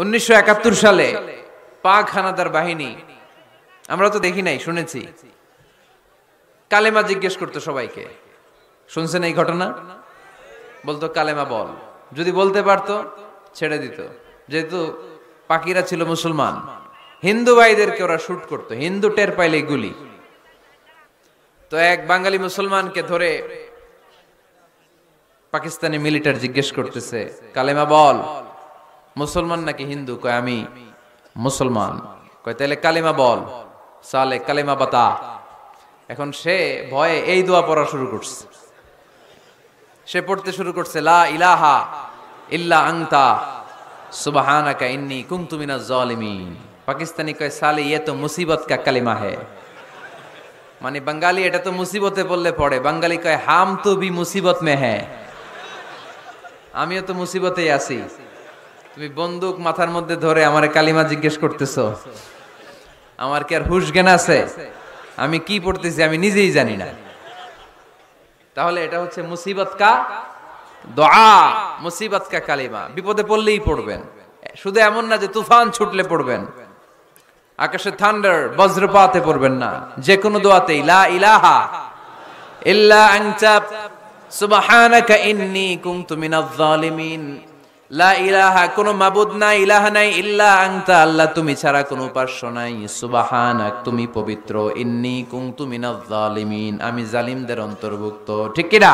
উনিশশো সালে পাক হানাদার বাহিনী আমরা তো দেখি নাই শুনেছি কালেমা জিজ্ঞেস করতো সবাইকে শুনছেন এই ঘটনা বলতো কালেমা বল যদি বলতে পারত ছেড়ে দিত যেহেতু পাকিরা ছিল মুসলমান হিন্দু ভাইদেরকে ওরা শুট করতো হিন্দু টের পাইলে গুলি তো এক বাঙালি মুসলমানকে ধরে পাকিস্তানি মিলিটার জিজ্ঞেস করতেছে কালেমা বল মুসলমান নাকি হিন্দু কয় আমি মুসলমান কয় তাহলে কালিমা বল সালে কালিমা বাতা এখন সে ভয়ে এই দোয়া পড়া শুরু করছে সে পড়তে শুরু করছে লা ইলাহা ইল্লা আংতা সুবাহানাকা ইন্নি কুমতুমিনা জলিমি পাকিস্তানি কয় সালে ইয়ে তো মুসিবত কা কালিমা হে মানে বাঙালি এটা তো মুসিবতে বললে পড়ে বাঙালি কয় হাম তো বি মুসিবত মে হ্যাঁ আমিও তো মুসিবতেই আছি তুমি বন্দুক মাথার মধ্যে ধরে আমার কালিমা জিজ্ঞেস করতেছ আমার কি আর হুশ জ্ঞান আছে আমি কি পড়তেছি আমি নিজেই জানি না তাহলে এটা হচ্ছে মুসিবত কা দোয়া মুসিবত কা কালিমা বিপদে পড়লেই পড়বেন শুধু এমন না যে তুফান ছুটলে পড়বেন আকাশে থান্ডার বজ্রপাতে পড়বেন না যে কোনো দোয়াতেই লা ইলাহা ইল্লা আনতা সুবহানাকা ইন্নী কুনতু মিনাজ জালিমিন লা ইলাহা কোন মাবুদ নাই ইলাহা নাই ইল্লা আংতা আল্লাহ তুমি ছাড়া কোনো উপাস্য নাই সুবাহানাক তুমি পবিত্র ইন্নি কুং তুমি জালিমিন আমি জালিমদের অন্তর্ভুক্ত ঠিক কিনা